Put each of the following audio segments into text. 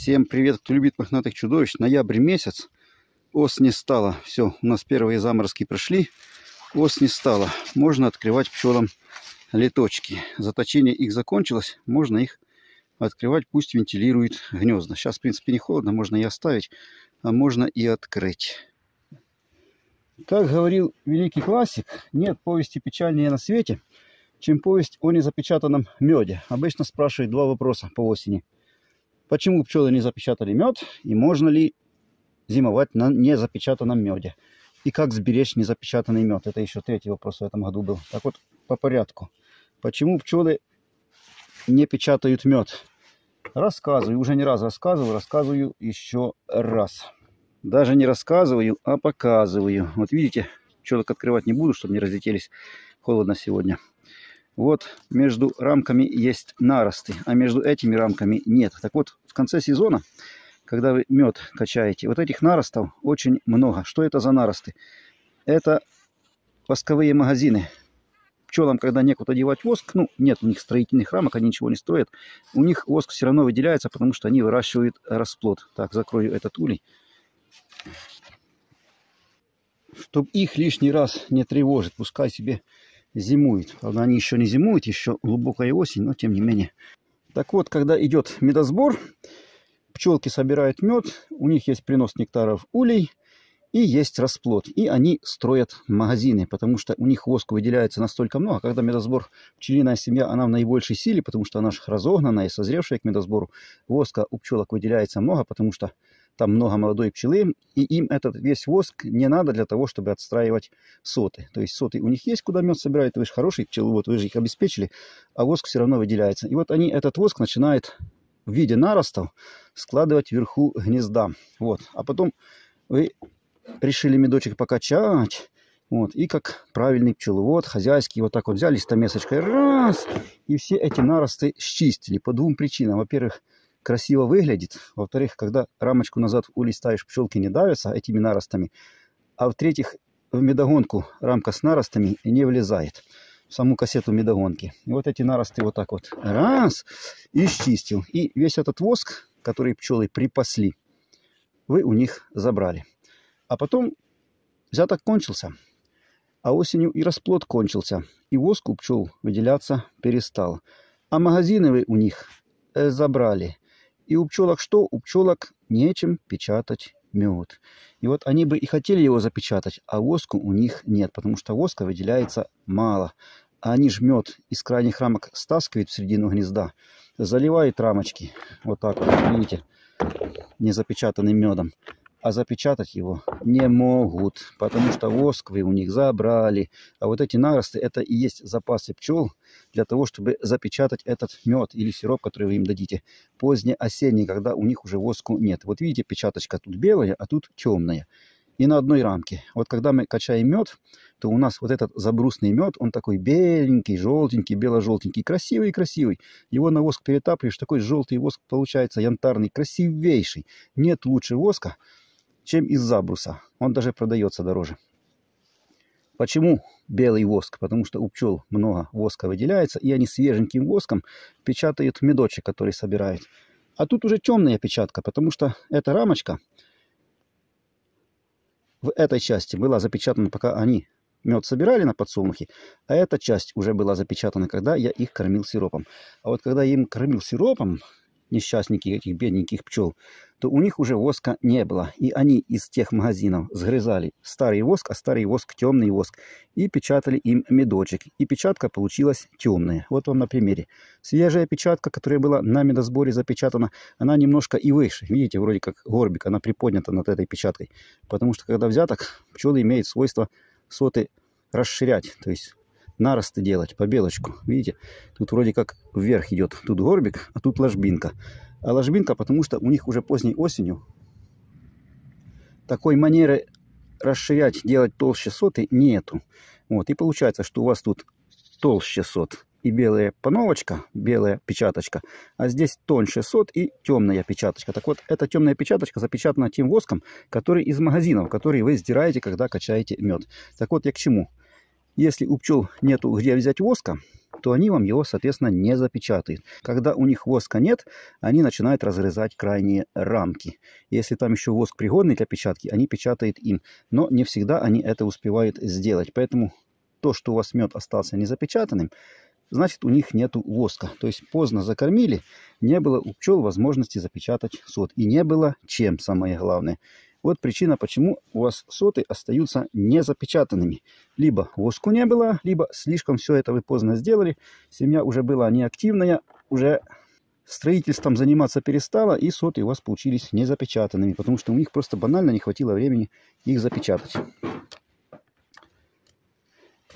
Всем привет, кто любит мохнатых чудовищ. Ноябрь месяц. Ос не стало. Все, у нас первые заморозки прошли. Ос не стало. Можно открывать пчелам леточки. Заточение их закончилось. Можно их открывать. Пусть вентилирует гнезда. Сейчас, в принципе, не холодно. Можно и оставить, а можно и открыть. Как говорил великий классик, нет повести печальнее на свете, чем повесть о незапечатанном меде. Обычно спрашивают два вопроса по осени – Почему пчелы не запечатали мед и можно ли зимовать на незапечатанном меде? И как сберечь незапечатанный мед? Это еще третий вопрос в этом году был. Так вот, по порядку. Почему пчелы не печатают мед? Рассказываю, уже не раз рассказывал, рассказываю еще раз. Даже не рассказываю, а показываю. Вот видите, пчелок открывать не буду, чтобы не разлетелись. Холодно сегодня. Вот между рамками есть наросты, а между этими рамками нет. Так вот, в конце сезона, когда вы мед качаете, вот этих наростов очень много. Что это за наросты? Это восковые магазины. Пчелам, когда некуда девать воск, ну, нет у них строительных рамок, они ничего не строят, у них воск все равно выделяется, потому что они выращивают расплод. Так, закрою этот улей. Чтобы их лишний раз не тревожит, пускай себе зимует. Правда, они еще не зимуют, еще глубокая осень, но тем не менее. Так вот, когда идет медосбор, пчелки собирают мед, у них есть принос нектара в улей и есть расплод. И они строят магазины, потому что у них воску выделяется настолько много. А когда медосбор, пчелиная семья, она в наибольшей силе, потому что она же разогнанная и созревшая к медосбору. Воска у пчелок выделяется много, потому что там много молодой пчелы, и им этот весь воск не надо для того, чтобы отстраивать соты. То есть соты у них есть, куда мед собирают, вы же хороший вот вы же их обеспечили, а воск все равно выделяется. И вот они этот воск начинают в виде наростов складывать вверху гнезда. Вот. А потом вы решили медочек покачать, вот, и как правильный пчеловод, хозяйский, вот так вот взяли стамесочкой, раз, и все эти наросты счистили по двум причинам. Во-первых, красиво выглядит. Во-вторых, когда рамочку назад улистаешь, пчелки не давятся этими наростами. А в-третьих, в медогонку рамка с наростами не влезает в саму кассету медогонки. И вот эти наросты вот так вот раз и счистил. И весь этот воск, который пчелы припасли, вы у них забрали. А потом взяток кончился, а осенью и расплод кончился, и воск у пчел выделяться перестал. А магазины вы у них э, забрали. И у пчелок что? У пчелок нечем печатать мед. И вот они бы и хотели его запечатать, а воску у них нет, потому что воска выделяется мало. А они ж мед из крайних рамок стаскивают в середину гнезда, заливают рамочки, вот так вот, видите, незапечатанным медом а запечатать его не могут, потому что воск у них забрали. А вот эти наросты, это и есть запасы пчел для того, чтобы запечатать этот мед или сироп, который вы им дадите. Поздне осенний, когда у них уже воску нет. Вот видите, печаточка тут белая, а тут темная. И на одной рамке. Вот когда мы качаем мед, то у нас вот этот забрусный мед, он такой беленький, желтенький, бело-желтенький, красивый-красивый. Его на воск перетапливаешь, такой желтый воск получается, янтарный, красивейший. Нет лучше воска, чем из забруса. Он даже продается дороже. Почему белый воск? Потому что у пчел много воска выделяется, и они свеженьким воском печатают медочек, который собирают. А тут уже темная печатка, потому что эта рамочка в этой части была запечатана, пока они мед собирали на подсолнухе, а эта часть уже была запечатана, когда я их кормил сиропом. А вот когда я им кормил сиропом, несчастники, этих бедненьких пчел, то у них уже воска не было. И они из тех магазинов сгрызали старый воск, а старый воск темный воск, и печатали им медочек. И печатка получилась темная. Вот вам на примере. Свежая печатка, которая была на медосборе запечатана, она немножко и выше. Видите, вроде как горбик, она приподнята над этой печаткой. Потому что когда взяток, пчелы имеют свойство соты расширять, то есть наросты делать по белочку. Видите, тут вроде как вверх идет, тут горбик, а тут ложбинка. А ложбинка, потому что у них уже поздней осенью такой манеры расширять, делать толще соты нету. Вот, и получается, что у вас тут толще сот и белая пановочка, белая печаточка, а здесь тоньше сот и темная печаточка. Так вот, эта темная печаточка запечатана тем воском, который из магазинов, который вы сдираете, когда качаете мед. Так вот, я к чему? Если у пчел нету где взять воска, то они вам его, соответственно, не запечатают. Когда у них воска нет, они начинают разрезать крайние рамки. Если там еще воск пригодный для печатки, они печатают им. Но не всегда они это успевают сделать. Поэтому то, что у вас мед остался незапечатанным, значит у них нет воска. То есть поздно закормили, не было у пчел возможности запечатать сот. И не было чем, самое главное. Вот причина, почему у вас соты остаются незапечатанными. Либо воску не было, либо слишком все это вы поздно сделали. Семья уже была неактивная, уже строительством заниматься перестала, и соты у вас получились незапечатанными, потому что у них просто банально не хватило времени их запечатать.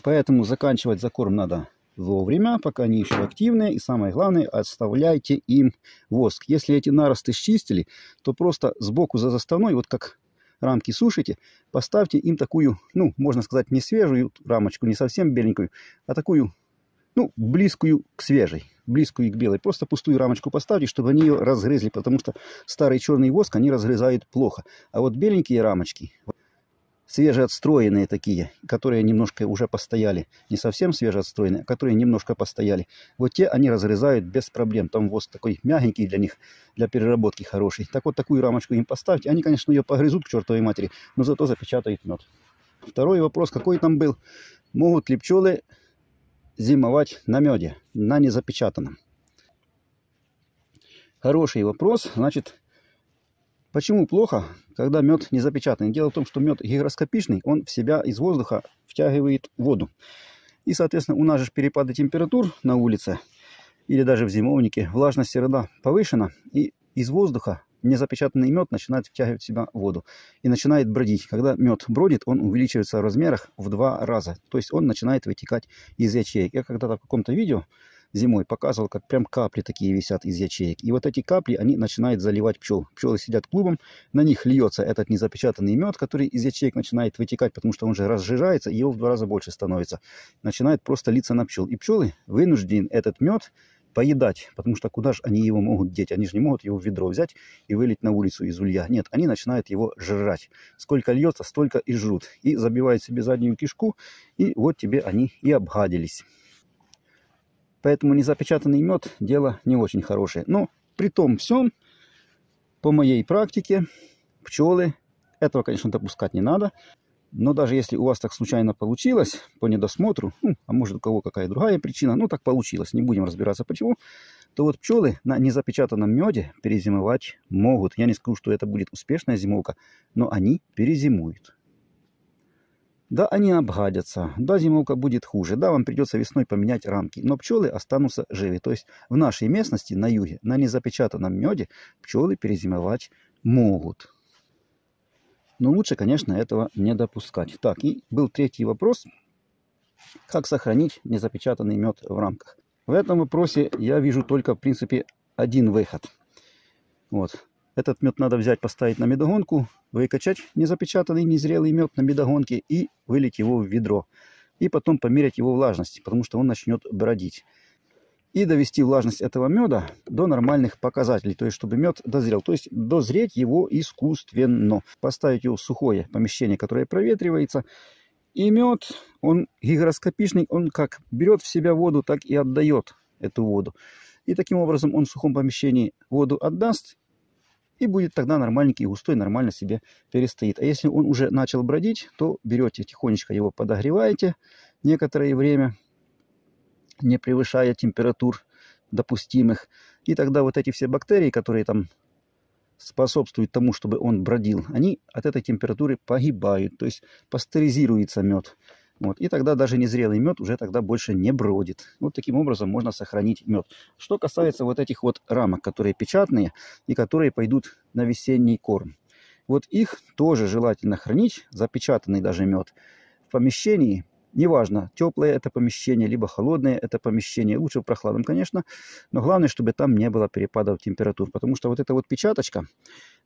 Поэтому заканчивать закорм надо вовремя, пока они еще активные. И самое главное, оставляйте им воск. Если эти наросты счистили, то просто сбоку за застаной, вот как рамки сушите, поставьте им такую, ну, можно сказать, не свежую рамочку, не совсем беленькую, а такую, ну, близкую к свежей, близкую к белой. Просто пустую рамочку поставьте, чтобы они ее разгрызли, потому что старый черный воск они разрезают плохо. А вот беленькие рамочки, свежеотстроенные такие, которые немножко уже постояли. Не совсем свежеотстроенные, а которые немножко постояли. Вот те они разрезают без проблем. Там воск такой мягенький для них, для переработки хороший. Так вот такую рамочку им поставьте. Они, конечно, ее погрызут к чертовой матери, но зато запечатают мед. Второй вопрос, какой там был? Могут ли пчелы зимовать на меде, на незапечатанном? Хороший вопрос. Значит, Почему плохо, когда мед не запечатан? Дело в том, что мед гигроскопичный, он в себя из воздуха втягивает воду. И, соответственно, у нас же перепады температур на улице или даже в зимовнике, влажность середа повышена, и из воздуха незапечатанный мед начинает втягивать в себя воду и начинает бродить. Когда мед бродит, он увеличивается в размерах в два раза. То есть он начинает вытекать из ячеек. Я когда-то в каком-то видео зимой показывал, как прям капли такие висят из ячеек. И вот эти капли, они начинают заливать пчел. Пчелы сидят клубом, на них льется этот незапечатанный мед, который из ячеек начинает вытекать, потому что он же разжижается, и его в два раза больше становится. Начинает просто литься на пчел. И пчелы вынуждены этот мед поедать, потому что куда же они его могут деть? Они же не могут его в ведро взять и вылить на улицу из улья. Нет, они начинают его жрать. Сколько льется, столько и жрут. И забивают себе заднюю кишку, и вот тебе они и обгадились. Поэтому незапечатанный мед – дело не очень хорошее. Но при том всем, по моей практике, пчелы, этого, конечно, допускать не надо. Но даже если у вас так случайно получилось, по недосмотру, ну, а может у кого какая другая причина, ну так получилось, не будем разбираться почему, то вот пчелы на незапечатанном меде перезимовать могут. Я не скажу, что это будет успешная зимовка, но они перезимуют. Да, они обгадятся, да, зимовка будет хуже, да, вам придется весной поменять рамки, но пчелы останутся живы. То есть в нашей местности, на юге, на незапечатанном меде пчелы перезимовать могут. Но лучше, конечно, этого не допускать. Так, и был третий вопрос. Как сохранить незапечатанный мед в рамках? В этом вопросе я вижу только, в принципе, один выход. Вот. Этот мед надо взять, поставить на медогонку, выкачать незапечатанный, незрелый мед на медогонке и вылить его в ведро. И потом померить его влажность, потому что он начнет бродить. И довести влажность этого меда до нормальных показателей, то есть чтобы мед дозрел. То есть дозреть его искусственно. Поставить его в сухое помещение, которое проветривается. И мед, он гигроскопичный, он как берет в себя воду, так и отдает эту воду. И таким образом он в сухом помещении воду отдаст и будет тогда нормальненький и густой, нормально себе перестоит. А если он уже начал бродить, то берете тихонечко его подогреваете некоторое время, не превышая температур допустимых. И тогда вот эти все бактерии, которые там способствуют тому, чтобы он бродил, они от этой температуры погибают, то есть пастеризируется мед. Вот. И тогда даже незрелый мед уже тогда больше не бродит. Вот таким образом можно сохранить мед. Что касается вот этих вот рамок, которые печатные и которые пойдут на весенний корм. Вот их тоже желательно хранить, запечатанный даже мед, в помещении. Неважно, теплое это помещение, либо холодное это помещение. Лучше в прохладном, конечно, но главное, чтобы там не было перепадов температур. Потому что вот эта вот печаточка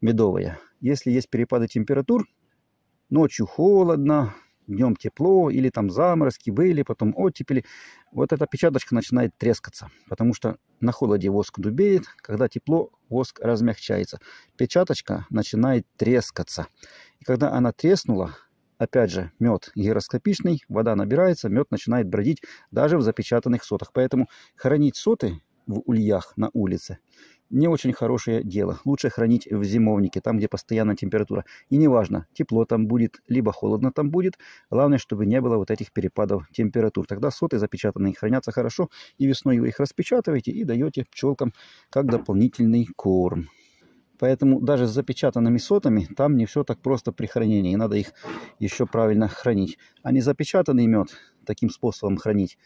медовая, если есть перепады температур, ночью холодно, днем тепло, или там заморозки были, потом оттепели, вот эта печаточка начинает трескаться, потому что на холоде воск дубеет, когда тепло, воск размягчается. Печаточка начинает трескаться. И когда она треснула, опять же, мед гироскопичный, вода набирается, мед начинает бродить даже в запечатанных сотах. Поэтому хранить соты в ульях на улице не очень хорошее дело. Лучше хранить в зимовнике, там, где постоянная температура. И неважно, тепло там будет, либо холодно там будет. Главное, чтобы не было вот этих перепадов температур. Тогда соты запечатанные хранятся хорошо, и весной вы их распечатываете и даете пчелкам как дополнительный корм. Поэтому даже с запечатанными сотами там не все так просто при хранении. Надо их еще правильно хранить. А не запечатанный мед таким способом хранить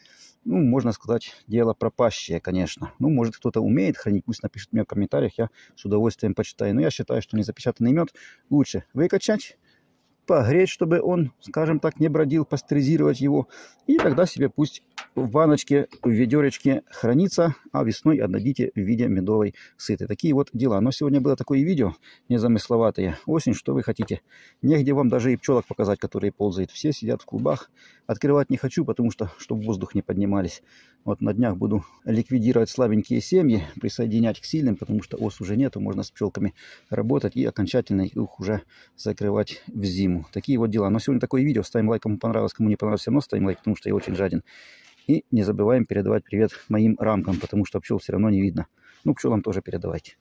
ну, можно сказать, дело пропащее, конечно. Ну, может, кто-то умеет хранить, пусть напишет мне в комментариях, я с удовольствием почитаю. Но я считаю, что незапечатанный мед лучше выкачать, погреть, чтобы он, скажем так, не бродил, пастеризировать его, и тогда себе пусть в баночке, в ведеречке хранится, а весной отдадите в виде медовой сыты. Такие вот дела. Но сегодня было такое видео, незамысловатое. Осень, что вы хотите? Негде вам даже и пчелок показать, которые ползают. Все сидят в клубах. Открывать не хочу, потому что, чтобы воздух не поднимались. Вот на днях буду ликвидировать слабенькие семьи, присоединять к сильным, потому что ос уже нету, можно с пчелками работать и окончательно их уже закрывать в зиму. Такие вот дела. Но сегодня такое видео. Ставим лайк, кому понравилось, кому не понравилось, все равно ставим лайк, потому что я очень жаден. И не забываем передавать привет моим рамкам, потому что пчел все равно не видно. Ну, пчелам тоже передавайте.